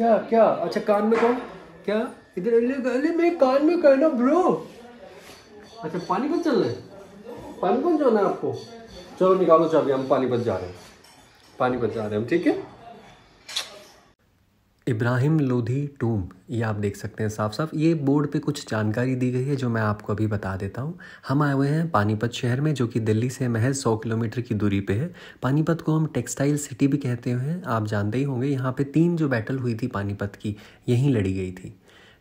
क्या क्या अच्छा कान में कौन क्या इधर अरे मेरे कान में कहना ब्रो अच्छा पानी पर चल रहे पर जाना है आपको चलो निकालो चाबी हम पानी पर जा रहे हैं पानी पर जा रहे हैं हम ठीक है इब्राहिम लोधी टूम ये आप देख सकते हैं साफ साफ ये बोर्ड पे कुछ जानकारी दी गई है जो मैं आपको अभी बता देता हूँ हम आए हुए हैं पानीपत शहर में जो कि दिल्ली से महज सौ किलोमीटर की दूरी पे है पानीपत को हम टेक्सटाइल सिटी भी कहते हैं आप जानते ही होंगे यहाँ पे तीन जो बैटल हुई थी पानीपत की यहीं लड़ी गई थी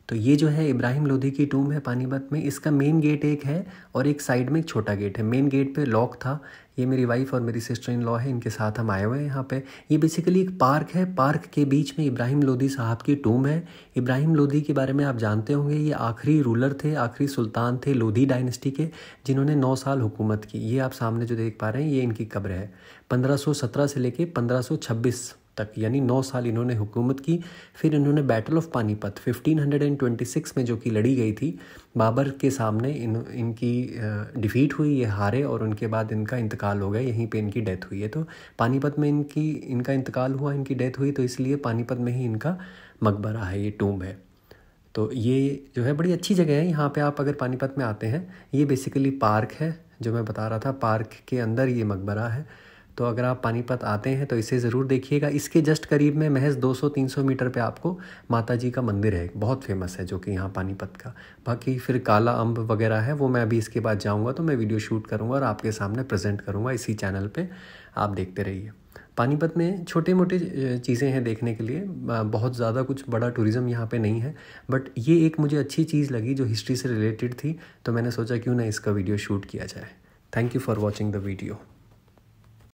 तो ये जो है इब्राहिम लोधी की टूम है पानीपत में इसका मेन गेट एक है और एक साइड में एक छोटा गेट है मेन गेट पे लॉक था ये मेरी वाइफ और मेरी सिस्टर इन लॉ है इनके साथ हम आए हुए हैं यहाँ पे ये बेसिकली एक पार्क है पार्क के बीच में इब्राहिम लोधी साहब की टूम है इब्राहिम लोधी के बारे में आप जानते होंगे ये आखिरी रूलर थे आखिरी सुल्तान थे लोधी डायनेस्टी के जिन्होंने नौ साल हुकूमत की ये आप सामने जो देख पा रहे हैं ये इनकी कब्र है पंद्रह से लेके पंद्रह तक यानी नौ साल इन्होंने हुकूमत की फिर इन्होंने बैटल ऑफ पानीपत 1526 में जो कि लड़ी गई थी बाबर के सामने इन इनकी डिफ़ीट हुई ये हारे और उनके बाद इनका इंतकाल हो गया यहीं पे इनकी डेथ हुई है तो पानीपत में इनकी इनका इंतकाल हुआ इनकी डेथ हुई तो इसलिए पानीपत में ही इनका मकबरा है ये टूम्ब है तो ये जो है बड़ी अच्छी जगह है यहाँ पे आप अगर पानीपत में आते हैं ये बेसिकली पार्क है जो मैं बता रहा था पार्क के अंदर ये मकबरा है तो अगर आप पानीपत आते हैं तो इसे ज़रूर देखिएगा इसके जस्ट करीब में महज 200-300 मीटर पे आपको माता जी का मंदिर है बहुत फेमस है जो कि यहाँ पानीपत का बाकी फिर काला अम्ब वगैरह है वो मैं अभी इसके बाद जाऊँगा तो मैं वीडियो शूट करूँगा और आपके सामने प्रजेंट करूँगा इसी चैनल पर आप देखते रहिए पानीपत में छोटे मोटे चीज़ें हैं देखने के लिए बहुत ज़्यादा कुछ बड़ा टूरिज़्म यहाँ पे नहीं है बट ये एक मुझे अच्छी चीज़ लगी जो हिस्ट्री से रिलेटेड थी तो मैंने सोचा क्यों ना इसका वीडियो शूट किया जाए thank you for watching the video